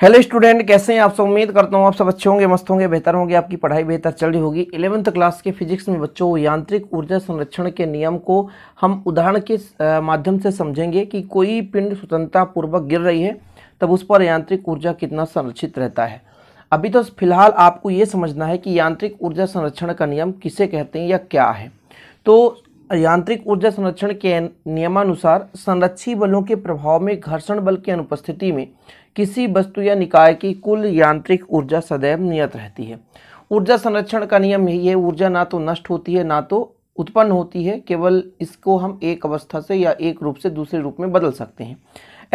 hello student कैसे हैं आप सब उम्मीद करता हूँ आप सब अच्छे होंगे मस्त होंगे बेहतर होंगे आपकी पढ़ाई बेहतर चल रही होगी इलेवंथ क्लास के फिजिक्स में बच्चों यांत्रिक ऊर्जा संरक्षण के नियम को हम उदाहरण के माध्यम से समझेंगे कि कोई पिंड स्वतंत्रता पूर्वक गिर रही है तब उस पर यांत्रिक ऊर्जा कितना संरक्षित रहता है अभी तो फिलहाल आपको ये समझना है कि यांत्रिक ऊर्जा संरक्षण का नियम किसे कहते हैं या क्या है तो यांत्रिक ऊर्जा संरक्षण के नियमानुसार संरक्षी बलों के प्रभाव में घर्षण बल की अनुपस्थिति में किसी वस्तु या निकाय की कुल यांत्रिक ऊर्जा सदैव नियत रहती है ऊर्जा संरक्षण का नियम यही है ऊर्जा ना तो नष्ट होती है ना तो उत्पन्न होती है केवल इसको हम एक अवस्था से या एक रूप से दूसरे रूप में बदल सकते हैं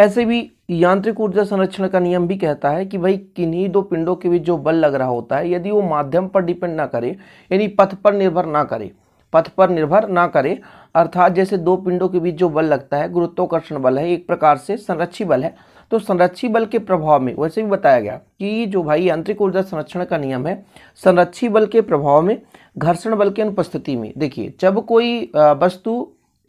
ऐसे भी यांत्रिक ऊर्जा संरक्षण का नियम भी कहता है कि भाई किन्हीं दो पिंडों के बीच जो बल लग रहा होता है यदि वो माध्यम पर डिपेंड ना करे यानी पथ पर निर्भर ना करे पथ पर निर्भर ना करे अर्थात जैसे दो पिंडों के बीच जो बल लगता है गुरुत्वाकर्षण बल है एक प्रकार से संरक्षी बल है तो संरक्षी बल के प्रभाव में वैसे भी बताया गया कि जो भाई यांत्रिक ऊर्जा संरक्षण का नियम है संरक्षी बल के प्रभाव में घर्षण बल की अनुपस्थिति में देखिए जब कोई वस्तु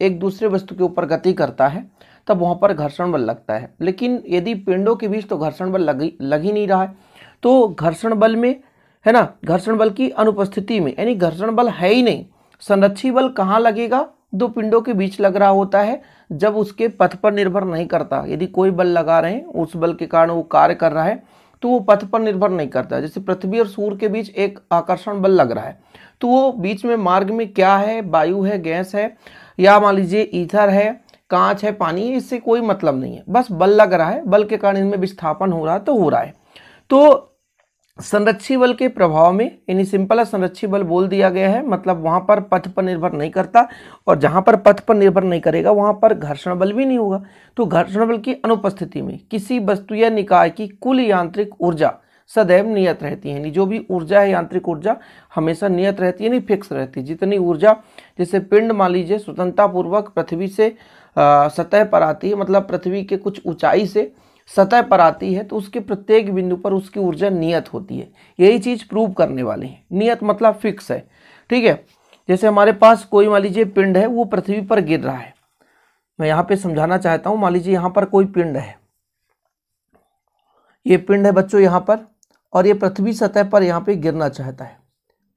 एक दूसरे वस्तु के ऊपर गति करता है तब वहाँ पर घर्षण बल लगता है लेकिन यदि पिंडों के बीच तो घर्षण बल लग लग ही नहीं रहा है तो घर्षण बल में है ना घर्षण बल की अनुपस्थिति में यानी घर्षण बल है ही नहीं संरक्षी बल कहाँ लगेगा दो पिंडों के बीच लग रहा होता है जब उसके पथ पर निर्भर नहीं करता यदि कोई बल लगा रहे हैं उस बल के कारण वो कार्य कर रहा है तो वो पथ पर निर्भर नहीं करता जैसे पृथ्वी और सूर्य के बीच एक आकर्षण बल लग रहा है तो वो बीच में मार्ग में क्या है वायु है गैस है या मान लीजिए ईथर है कांच है पानी है इससे कोई मतलब नहीं है बस बल लग रहा है बल के कारण इनमें विस्थापन हो रहा है तो हो रहा है तो संरक्षी बल के प्रभाव में यानी सिंपल है संरक्षी बल बोल दिया गया है मतलब वहां पर पथ पर निर्भर नहीं करता और जहां पर पथ पर निर्भर नहीं करेगा वहां पर घर्षण बल भी नहीं होगा तो घर्षण बल की अनुपस्थिति में किसी वस्तु या निकाय की कुल यांत्रिक ऊर्जा सदैव नियत रहती है यानी जो भी ऊर्जा है यांत्रिक ऊर्जा हमेशा नियत रहती है यानी फिक्स रहती है जितनी ऊर्जा जैसे पिंड मान लीजिए स्वतंत्रतापूर्वक पृथ्वी से सतह पर आती है मतलब पृथ्वी के कुछ ऊंचाई से सतह पर आती है तो उसके प्रत्येक बिंदु पर उसकी ऊर्जा नियत होती है यही चीज़ प्रूव करने वाले हैं नियत मतलब फिक्स है ठीक है जैसे हमारे पास कोई मान लीजिए पिंड है वो पृथ्वी पर गिर रहा है मैं यहाँ पे समझाना चाहता हूँ मान लीजिए यहाँ पर कोई पिंड है ये पिंड है बच्चों यहाँ पर और ये पृथ्वी सतह पर यहाँ पे गिरना चाहता है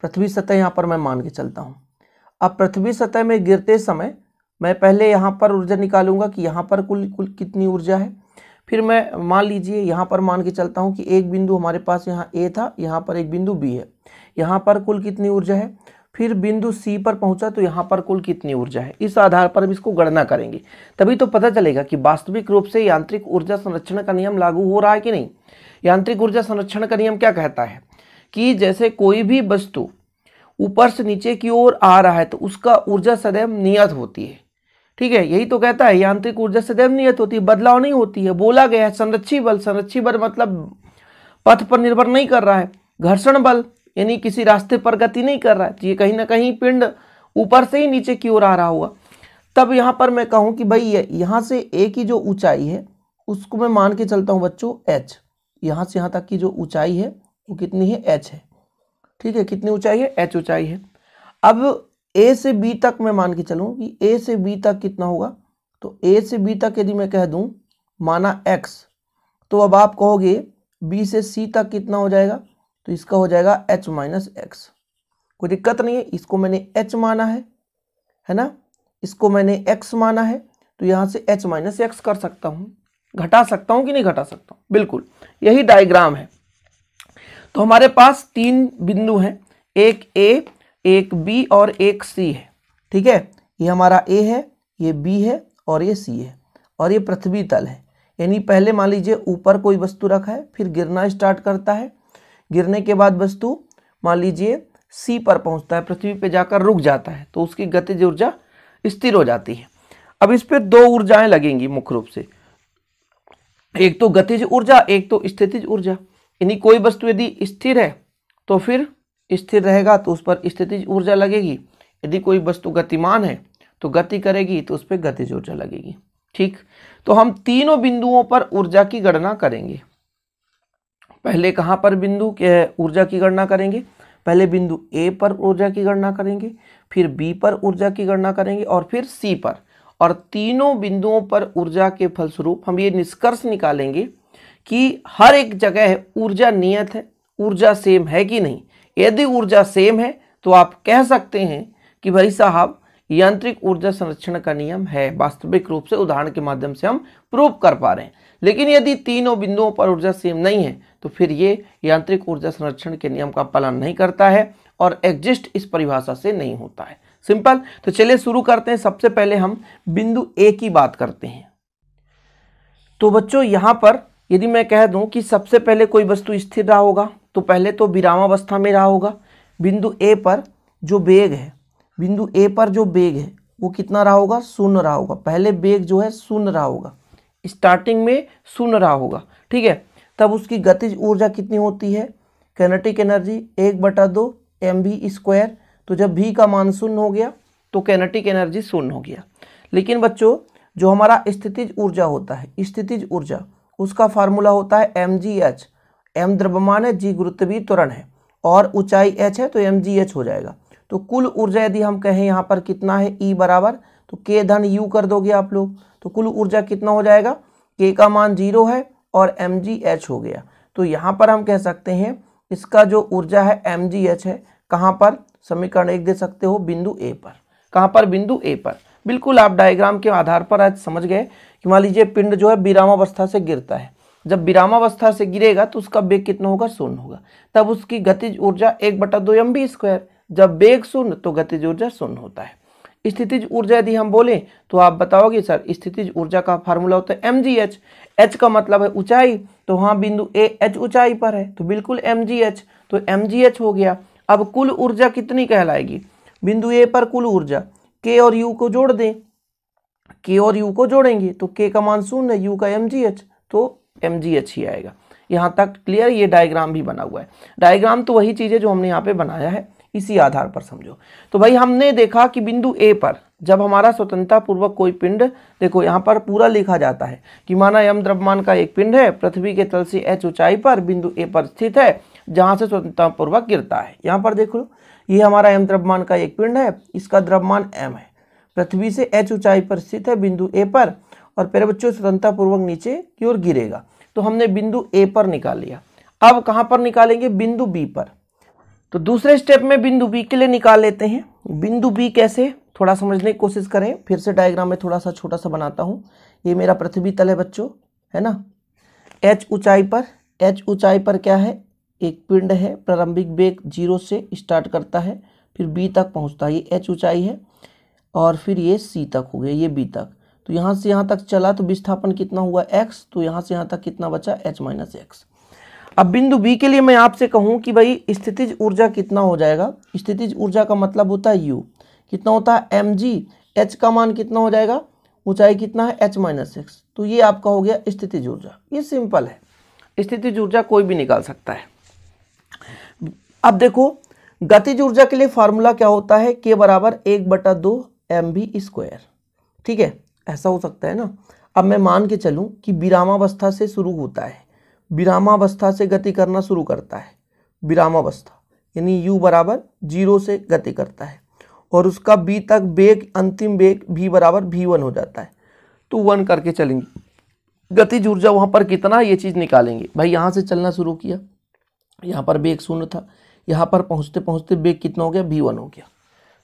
पृथ्वी सतह यहाँ पर मैं मान के चलता हूँ अब पृथ्वी सतह में गिरते समय मैं पहले यहाँ पर ऊर्जा निकालूंगा कि यहाँ पर कुल कुल कितनी ऊर्जा है फिर मैं मान लीजिए यहाँ पर मान के चलता हूँ कि एक बिंदु हमारे पास यहाँ ए था यहाँ पर एक बिंदु बी है यहाँ पर कुल कितनी ऊर्जा है फिर बिंदु सी पर पहुंचा तो यहाँ पर कुल कितनी ऊर्जा है इस आधार पर हम इसको गणना करेंगे तभी तो पता चलेगा कि वास्तविक रूप से यांत्रिक ऊर्जा संरक्षण का नियम लागू हो रहा है कि नहीं यांत्रिक ऊर्जा संरक्षण का नियम क्या कहता है कि जैसे कोई भी वस्तु ऊपर से नीचे की ओर आ रहा है तो उसका ऊर्जा सदैव नियत होती है ठीक है यही तो कहता है यांत्रिक ऊर्जा सदैव नियत होती है बदलाव नहीं होती है बोला गया है संरक्षी बल संरक्षी बल मतलब पथ पर निर्भर नहीं कर रहा है घर्षण बल यानी किसी रास्ते पर गति नहीं कर रहा है तो ये कहीं ना कहीं पिंड ऊपर से ही नीचे की ओर आ रहा हुआ तब यहाँ पर मैं कहूँ कि भाई ये यहाँ से ए की जो ऊंचाई है उसको मैं मान के चलता हूँ बच्चों एच यहाँ से यहाँ तक की जो ऊंचाई है वो कितनी है एच है ठीक है कितनी ऊंचाई है एच ऊंचाई है अब ए से बी तक मैं मान के चलूँ कि ए से बी तक कितना होगा तो ए से बी तक यदि मैं कह दूँ माना एक्स तो अब आप कहोगे बी से सी तक कितना हो जाएगा तो इसका हो जाएगा एच माइनस एक्स कोई दिक्कत नहीं है इसको मैंने एच माना है है ना इसको मैंने एक्स माना है तो यहाँ से एच माइनस एक्स कर सकता हूँ घटा सकता हूँ कि नहीं घटा सकता हूँ बिल्कुल यही डायग्राम है तो हमारे पास तीन बिंदु हैं एक ए एक बी और एक सी है ठीक है ये हमारा ए है ये बी है और ये सी है और ये पृथ्वी तल है यानी पहले मान लीजिए ऊपर कोई वस्तु रखा है फिर गिरना स्टार्ट करता है गिरने के बाद वस्तु मान लीजिए सी पर पहुंचता है पृथ्वी पे जाकर रुक जाता है तो उसकी गतिज ऊर्जा स्थिर हो जाती है अब इस पर दो ऊर्जाएं लगेंगी मुख्य रूप से एक तो गतिज ऊर्जा एक तो स्थितिज ऊर्जा यानी कोई वस्तु यदि स्थिर है तो फिर स्थिर रहेगा तो उस पर स्थितिज ऊर्जा लगेगी यदि कोई वस्तु गतिमान है तो गति करेगी तो उस पर गतिज ऊर्जा लगेगी ठीक तो हम तीनों बिंदुओं पर ऊर्जा की गणना करेंगे पहले कहाँ पर बिंदु ऊर्जा की गणना करेंगे पहले बिंदु ए पर ऊर्जा की गणना करेंगे फिर बी पर ऊर्जा की गणना करेंगे और फिर सी पर और तीनों बिंदुओं पर ऊर्जा के फलस्वरूप हम ये निष्कर्ष निकालेंगे कि हर एक जगह ऊर्जा नियत है ऊर्जा सेम है कि नहीं यदि ऊर्जा सेम है तो आप कह सकते हैं कि भाई साहब यांत्रिक ऊर्जा संरक्षण का नियम है वास्तविक रूप से उदाहरण के माध्यम से हम प्रूव कर पा रहे हैं लेकिन यदि तीनों बिंदुओं पर ऊर्जा सेम नहीं है तो फिर ये यांत्रिक ऊर्जा संरक्षण के नियम का पालन नहीं करता है और एग्जिस्ट इस परिभाषा से नहीं होता है सिंपल तो चलिए शुरू करते हैं सबसे पहले हम बिंदु ए की बात करते हैं तो बच्चों यहां पर यदि मैं कह दूं कि सबसे पहले कोई वस्तु स्थिर रहा होगा तो पहले तो विरामावस्था में रहा होगा बिंदु ए पर जो बेग है बिंदु ए पर जो बेग है वो कितना रहा होगा शून्य रहा होगा पहले बेग जो है शून्य रहा होगा स्टार्टिंग में शून्य रहा होगा ठीक है तब उसकी गतिज ऊर्जा कितनी होती है कैनेटिक एनर्जी एक बटा दो एम वी स्क्वायर तो जब भी का मान शून्य हो गया तो कैनेटिक एनर्जी शून्य हो गया लेकिन बच्चों जो हमारा स्थितिज ऊर्जा होता है स्थितिज ऊर्जा उसका फार्मूला होता है एम जी एच एम द्रव्यमान है जी भी त्वरण है और ऊंचाई एच है तो एम जी एच हो जाएगा तो कुल ऊर्जा यदि हम कहें यहाँ पर कितना है ई e बराबर तो के धन यू कर दोगे आप लोग तो कुल ऊर्जा कितना हो जाएगा के का मान जीरो है और एम जी एच हो गया तो यहाँ पर हम कह सकते हैं इसका जो ऊर्जा है एम जी एच है कहाँ पर समीकरण एक दे सकते हो बिंदु ए पर कहाँ पर बिंदु ए पर बिल्कुल आप डायग्राम के आधार पर आज समझ गए कि मान लीजिए पिंड जो है अवस्था से गिरता है जब विरामावस्था से गिरेगा तो उसका वेग कितना होगा शून्य होगा तब उसकी गतिज ऊर्जा एक बटा दो एम बी स्क्वायर जब वेग शून्य तो गतिज ऊर्जा शून्य होता है स्थितिज ऊर्जा यदि हम बोले तो आप बताओगे सर स्थितिज ऊर्जा का फार्मूला होता है एम जी एच एच का मतलब है ऊंचाई तो वहाँ बिंदु ए एच ऊंचाई पर है तो बिल्कुल एम जी एच तो एम जी एच हो गया अब कुल ऊर्जा कितनी कहलाएगी बिंदु ए पर कुल ऊर्जा के और यू को जोड़ दें के और यू को जोड़ेंगे तो के का मान शून्य यू का एम जी एच तो एम जी एच ही आएगा यहाँ तक क्लियर ये डायग्राम भी बना हुआ है डायग्राम तो वही चीज़ है जो हमने यहाँ पे बनाया है इसी आधार पर समझो तो भाई हमने देखा कि बिंदु ए पर जब हमारा स्वतंत्रता पूर्वक कोई पिंड देखो यहाँ पर पूरा लिखा जाता है कि माना यम द्रव्यमान का एक पिंड है पृथ्वी के तल से एच ऊंचाई पर बिंदु ए पर स्थित है जहाँ से स्वतंत्रता पूर्वक गिरता है यहाँ पर देख लो ये हमारा यम द्रव्यमान का एक पिंड है इसका द्रव्यमान एम है पृथ्वी से एच ऊंचाई पर स्थित है बिंदु ए पर और पैर बच्चों स्वतंत्रतापूर्वक नीचे की ओर गिरेगा तो हमने बिंदु ए पर निकाल लिया अब कहाँ पर निकालेंगे बिंदु बी पर तो दूसरे स्टेप में बिंदु बी के लिए निकाल लेते हैं बिंदु बी कैसे थोड़ा समझने की कोशिश करें फिर से डायग्राम में थोड़ा सा छोटा सा बनाता हूँ ये मेरा पृथ्वी तल है बच्चों है ना एच ऊंचाई पर एच ऊंचाई पर क्या है एक पिंड है प्रारंभिक बेग जीरो से स्टार्ट करता है फिर बी तक पहुंचता है ये एच ऊंचाई है और फिर ये सी तक हो गया ये बी तक तो यहाँ से यहाँ तक चला तो विस्थापन कितना हुआ एक्स तो यहाँ से यहाँ तक कितना बचा एच माइनस एक्स अब बिंदु बी के लिए मैं आपसे कहूँ कि भाई स्थितिज ऊर्जा कितना हो जाएगा स्थितिज ऊर्जा का मतलब होता है यू कितना होता है एम जी एच का मान कितना हो जाएगा ऊंचाई कितना है एच माइनस एक्स तो ये आपका हो गया स्थितिज ऊर्जा ये सिंपल है स्थितिज ऊर्जा कोई भी निकाल सकता है अब देखो गतिज ऊर्जा के लिए फार्मूला क्या होता है के बराबर एक बटा दो एम बी स्क्वायर ठीक है ऐसा हो सकता है ना अब मैं मान के चलूँ कि विरामावस्था से शुरू होता है विरामावस्था से गति करना शुरू करता है विरामावस्था यानी u बराबर जीरो से गति करता है और उसका b तक बेग अंतिम बेग v बराबर भी वन हो जाता है तो वन करके चलेंगे गति ऊर्जा वहाँ पर कितना ये चीज़ निकालेंगे भाई यहाँ से चलना शुरू किया यहाँ पर बेग शून्य था यहाँ पर पहुँचते पहुँचते बेग कितना हो गया भी वन हो गया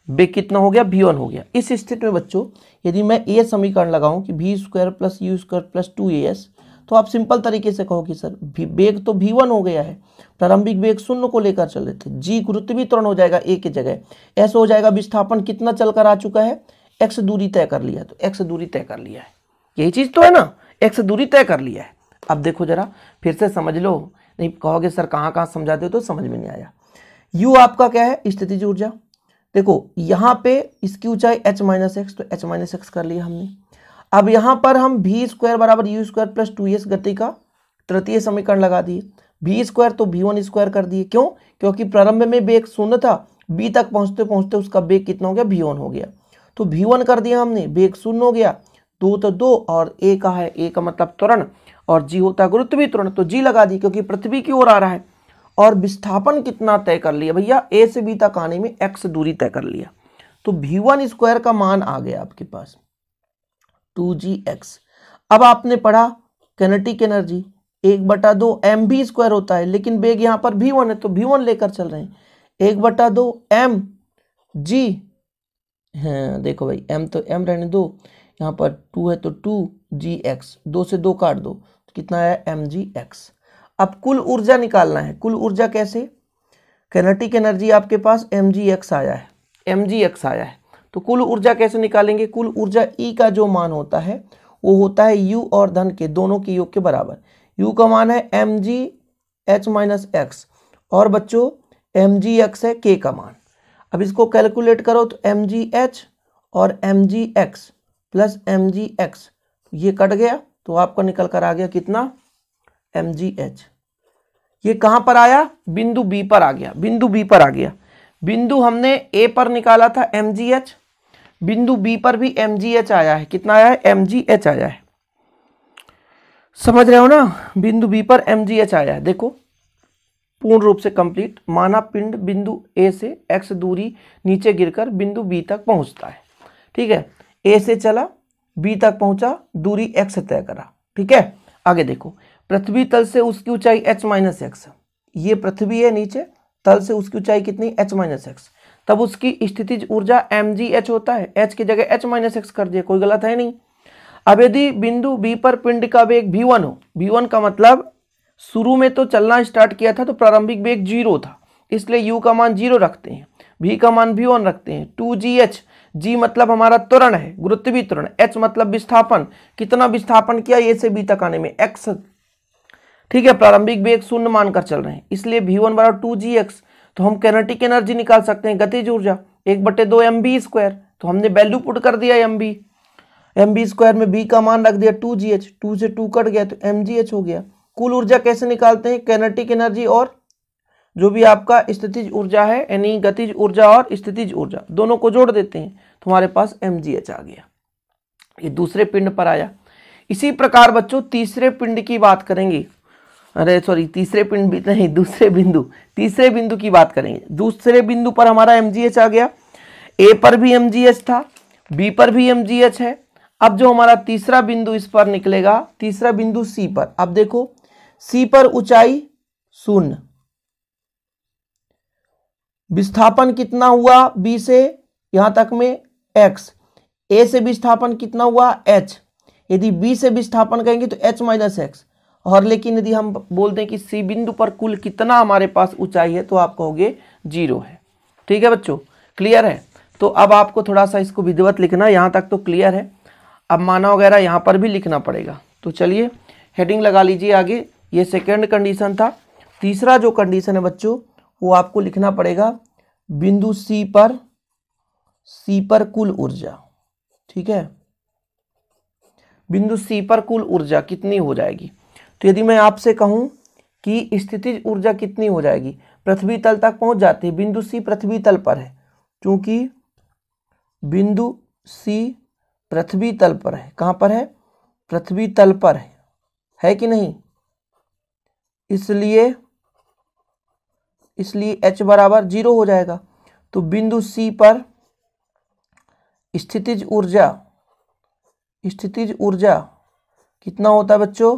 बे कितना हो गया भी वन हो गया इस स्थिति में बच्चों यदि मैं ए समीकरण लगाऊं कि V square plus U square plus two A S तो आप सिंपल तरीके से कहो कि सर बेग तो भी वन हो गया है प्रारंभिक वेग शून्य को लेकर चल रहे थे जी भी त्वरण हो जाएगा ए की जगह ऐसा हो जाएगा विस्थापन कितना चलकर आ चुका है एक्स दूरी तय कर लिया तो एक्स दूरी तय कर लिया है यही चीज़ तो है ना एक्स दूरी तय कर लिया है अब देखो जरा फिर से समझ लो नहीं कहोगे सर कहाँ कहाँ समझाते हो तो समझ में नहीं आया यू आपका क्या है स्थितिज ऊर्जा देखो यहाँ पे इसकी ऊंचाई h माइनस एक्स तो h माइनस एक्स कर लिया हमने अब यहाँ पर हम भी स्क्वायर बराबर u square plus two s गति का तृतीय समीकरण लगा दिए भी स्क्वायर तो भी वन स्क्वायर कर दिए क्यों क्योंकि प्रारंभ में बेग शून्य था बी तक पहुँचते पहुँचते उसका बेग कितना हो गया भी वन हो गया तो भी वन कर दिया हमने बेग शून्य हो गया दो तो दो और ए का है ए का मतलब त्वरण और जी होता है गुरुत्वीय त्वरण तो जी लगा दी क्योंकि पृथ्वी की ओर आ रहा है और विस्थापन कितना तय कर लिया भैया ए से बी तक आने में एक्स दूरी तय कर लिया तो भी वन स्क्वायर का मान आ गया आपके पास टू जी एक्स अब आपने पढ़ा कैनेटिक एनर्जी एक बटा दो एम भी स्क्वायर होता है लेकिन बेग यहां पर भी वन है तो भी वन लेकर चल रहे हैं एक बटा दो एम जी है देखो भाई एम तो एम रहने दो यहाँ पर टू है तो टू जी एक्स दो से दो काट दो तो कितना आया एम जी एक्स अब कुल ऊर्जा निकालना है कुल ऊर्जा कैसे कैनेटिक एनर्जी आपके पास एम आया है एम आया है तो कुल ऊर्जा कैसे निकालेंगे कुल ऊर्जा ई e का जो मान होता है वो होता है यू और धन के दोनों के योग के बराबर यू का मान है एम जी एच माइनस एक्स और बच्चों एम जी एक्स है के का मान अब इसको कैलकुलेट करो तो एम जी एच और m g x plus m g x ये कट गया तो आपका निकल कर आ गया कितना एम जी एच ये कहां पर आया बिंदु बी पर आ गया बिंदु बी पर आ गया बिंदु हमने ए पर निकाला था एम जी एच बिंदु बी पर भी एम जी एच आया है कितना आया है एम जी एच आया है समझ रहे हो ना बिंदु बी पर एम जी एच आया है देखो पूर्ण रूप से कंप्लीट माना पिंड बिंदु ए से एक्स दूरी नीचे गिरकर बिंदु बी तक पहुंचता है ठीक है ए से चला बी तक पहुंचा दूरी एक्स तय करा ठीक है आगे देखो पृथ्वी तल से उसकी ऊंचाई एच माइनस एक्स ये पृथ्वी है नीचे तल से उसकी ऊंचाई कितनी एच माइनस एक्स तब उसकी स्थितिज ऊर्जा एम जी एच होता है एच की जगह एच माइनस एक्स कर दिए कोई गलत है नहीं अब यदि बिंदु बी पर पिंड का वेग भी वन हो भी वन का मतलब शुरू में तो चलना स्टार्ट किया था तो प्रारंभिक वेग जीरो था इसलिए यू का मान जीरो रखते हैं भी का मान भी वन रखते हैं टू जी एच जी मतलब हमारा त्वरण है गुरुत्वी त्वरण एच मतलब विस्थापन कितना विस्थापन किया ये से बी तक आने में एक्स ठीक है प्रारंभिक वेग शून्य मानकर चल रहे हैं इसलिए भी वन बराबर टू जी एक्स तो हम कैनेटिक एनर्जी निकाल सकते हैं गतिज ऊर्जा एक बटे दो एम बी स्क्वायर तो हमने वैल्यू पुट कर दिया m b m b square में बी का मान रख दिया टू जी एच टू से टू कट गया तो एम जी एच हो गया कुल ऊर्जा कैसे निकालते हैं कैनेटिक एनर्जी और जो भी आपका स्थितिज ऊर्जा है यानी गतिज ऊर्जा और स्थितिज ऊर्जा दोनों को जोड़ देते हैं तो हमारे पास एम जी एच आ गया ये दूसरे पिंड पर आया इसी प्रकार बच्चों तीसरे पिंड की बात करेंगे अरे सॉरी तीसरे पिंड नहीं दूसरे बिंदु तीसरे बिंदु की बात करेंगे दूसरे बिंदु पर हमारा एम आ गया ए पर भी एम था बी पर भी एम है अब जो हमारा तीसरा बिंदु इस पर निकलेगा तीसरा बिंदु सी पर अब देखो सी पर ऊंचाई शून्य विस्थापन कितना हुआ बी से यहां तक में एक्स ए से विस्थापन कितना हुआ एच यदि बी से विस्थापन करेंगे तो एच माइनस एक्स और लेकिन यदि हम बोलते हैं कि सी बिंदु पर कुल कितना हमारे पास ऊंचाई है तो आप कहोगे जीरो है ठीक है बच्चों क्लियर है तो अब आपको थोड़ा सा इसको विधिवत लिखना यहाँ तक तो क्लियर है अब माना वगैरह यहाँ पर भी लिखना पड़ेगा तो चलिए हेडिंग लगा लीजिए आगे ये सेकेंड कंडीशन था तीसरा जो कंडीशन है बच्चों वो आपको लिखना पड़ेगा बिंदु सी पर सी पर कुल ऊर्जा ठीक है बिंदु सी पर कुल ऊर्जा कितनी हो जाएगी तो यदि मैं आपसे कहूँ कि स्थितिज ऊर्जा कितनी हो जाएगी पृथ्वी तल तक पहुँच जाती है बिंदु सी पृथ्वी तल पर है क्योंकि बिंदु सी पृथ्वी तल पर है कहाँ पर है पृथ्वी तल पर है है कि नहीं इसलिए इसलिए h बराबर जीरो हो जाएगा तो बिंदु सी पर स्थितिज ऊर्जा स्थितिज ऊर्जा कितना होता है बच्चों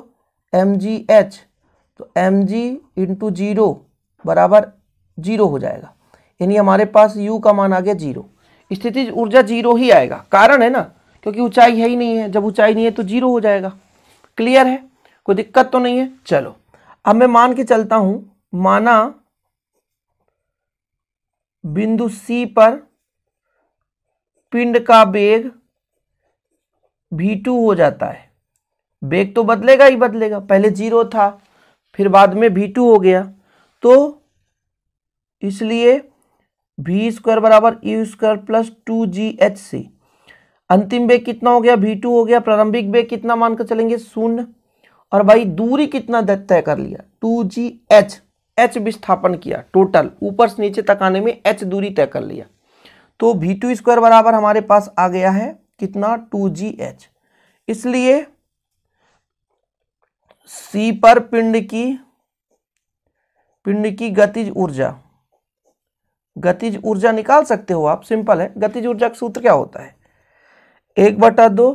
एम जी एच तो एम जी इंटू जीरो बराबर जीरो हो जाएगा यानी हमारे पास यू का मान आ गया जीरो स्थिति ऊर्जा जीरो ही आएगा कारण है ना क्योंकि ऊंचाई है ही नहीं है जब ऊंचाई नहीं है तो जीरो हो जाएगा क्लियर है कोई दिक्कत तो नहीं है चलो अब मैं मान के चलता हूं माना बिंदु सी पर पिंड का वेग v2 हो जाता है बेग तो बदलेगा ही बदलेगा पहले जीरो था फिर बाद में भी टू हो गया तो इसलिए भी स्क्वायर बराबर u square plus two g h सी अंतिम बेग कितना हो गया भी टू हो गया प्रारंभिक बेग कितना मानकर चलेंगे शून्य और भाई दूरी कितना तय कर लिया टू जी एच एच विस्थापन किया टोटल ऊपर से नीचे तक आने में एच दूरी तय कर लिया तो भी टू स्क्वायर बराबर हमारे पास आ गया है कितना टू जी एच इसलिए सी पर पिंड की पिंड की गतिज ऊर्जा गतिज ऊर्जा निकाल सकते हो आप सिंपल है गतिज ऊर्जा का सूत्र क्या होता है एक बटा दो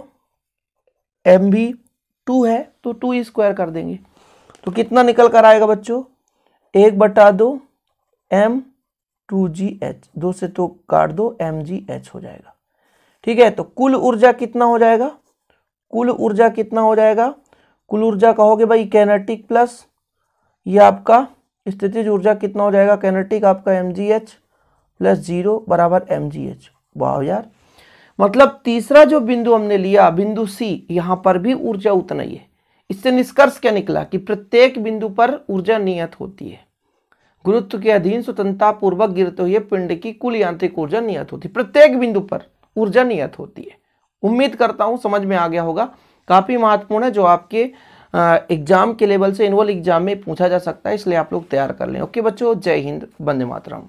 एम भी टू है तो टू स्क्वायर कर देंगे तो कितना निकल कर आएगा बच्चों एक बटा दो एम टू जी एच दो से तो काट दो एम जी एच हो जाएगा ठीक है तो कुल ऊर्जा कितना हो जाएगा कुल ऊर्जा कितना हो जाएगा कुल ऊर्जा कहोगे भाई कैनेटिक प्लस ये आपका स्थितिज ऊर्जा कितना हो जाएगा कैनेटिक आपका एम जी एच प्लस जीरो बराबर एम जी एच वाह यार मतलब तीसरा जो बिंदु हमने लिया बिंदु सी यहाँ पर भी ऊर्जा उतना ही है इससे निष्कर्ष क्या निकला कि प्रत्येक बिंदु पर ऊर्जा नियत होती है गुरुत्व के अधीन स्वतंत्रता पूर्वक गिरते हुए पिंड की कुल यांत्रिक ऊर्जा नियत होती है प्रत्येक बिंदु पर ऊर्जा नियत होती है उम्मीद करता हूं समझ में आ गया होगा काफ़ी महत्वपूर्ण है जो आपके एग्जाम के लेवल से एनुअल एग्जाम में पूछा जा सकता है इसलिए आप लोग तैयार कर लें ओके बच्चों जय हिंद वंदे मातरम